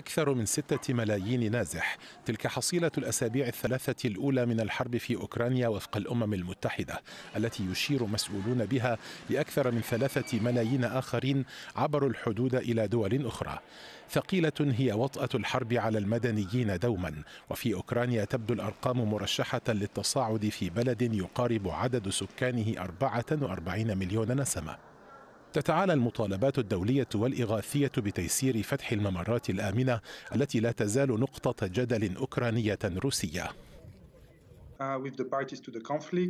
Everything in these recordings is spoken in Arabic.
أكثر من ستة ملايين نازح تلك حصيلة الأسابيع الثلاثة الأولى من الحرب في أوكرانيا وفق الأمم المتحدة التي يشير مسؤولون بها لأكثر من ثلاثة ملايين آخرين عبروا الحدود إلى دول أخرى ثقيلة هي وطأة الحرب على المدنيين دوما وفي أوكرانيا تبدو الأرقام مرشحة للتصاعد في بلد يقارب عدد سكانه 44 مليون نسمة تتعالى المطالبات الدولية والإغاثية بتيسير فتح الممرات الآمنة التي لا تزال نقطة جدل أوكرانية روسية uh,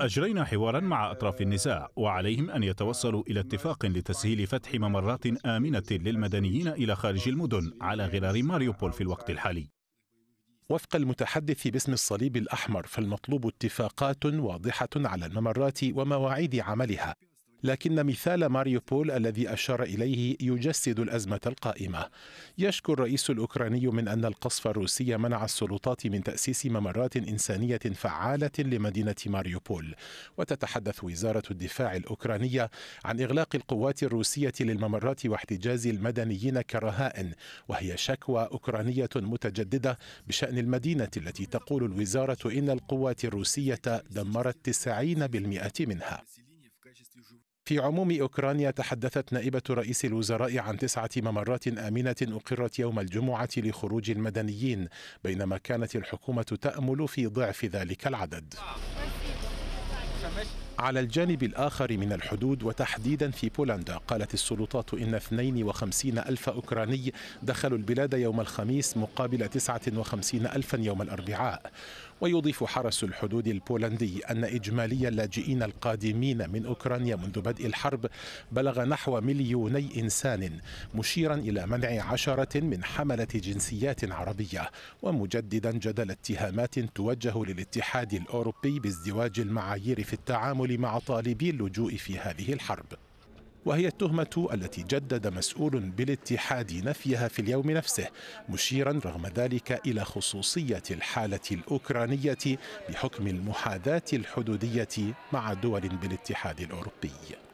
أجرينا حوارا مع أطراف النزاع وعليهم أن يتوصلوا إلى اتفاق لتسهيل فتح ممرات آمنة للمدنيين إلى خارج المدن على غرار ماريوبول في الوقت الحالي وفق المتحدث باسم الصليب الأحمر فالمطلوب اتفاقات واضحة على الممرات ومواعيد عملها لكن مثال ماريوبول الذي أشار إليه يجسد الأزمة القائمة يشكو الرئيس الأوكراني من أن القصف الروسي منع السلطات من تأسيس ممرات إنسانية فعالة لمدينة ماريوبول وتتحدث وزارة الدفاع الأوكرانية عن إغلاق القوات الروسية للممرات واحتجاز المدنيين كرهائن وهي شكوى أوكرانية متجددة بشأن المدينة التي تقول الوزارة إن القوات الروسية دمرت 90% منها في عموم أوكرانيا تحدثت نائبة رئيس الوزراء عن تسعة ممرات آمنة أقرت يوم الجمعة لخروج المدنيين بينما كانت الحكومة تأمل في ضعف ذلك العدد على الجانب الآخر من الحدود وتحديدا في بولندا قالت السلطات إن 52 ألف أوكراني دخلوا البلاد يوم الخميس مقابل 59 ألفا يوم الأربعاء ويضيف حرس الحدود البولندي أن إجمالي اللاجئين القادمين من أوكرانيا منذ بدء الحرب بلغ نحو مليوني إنسان مشيرا إلى منع عشرة من حملة جنسيات عربية ومجددا جدل اتهامات توجه للاتحاد الأوروبي بازدواج المعايير في التعامل التعامل مع طالبي اللجوء في هذه الحرب وهي التهمة التي جدد مسؤول بالاتحاد نفيها في اليوم نفسه مشيرا رغم ذلك إلى خصوصية الحالة الأوكرانية بحكم المحاذاة الحدودية مع دول بالاتحاد الأوروبي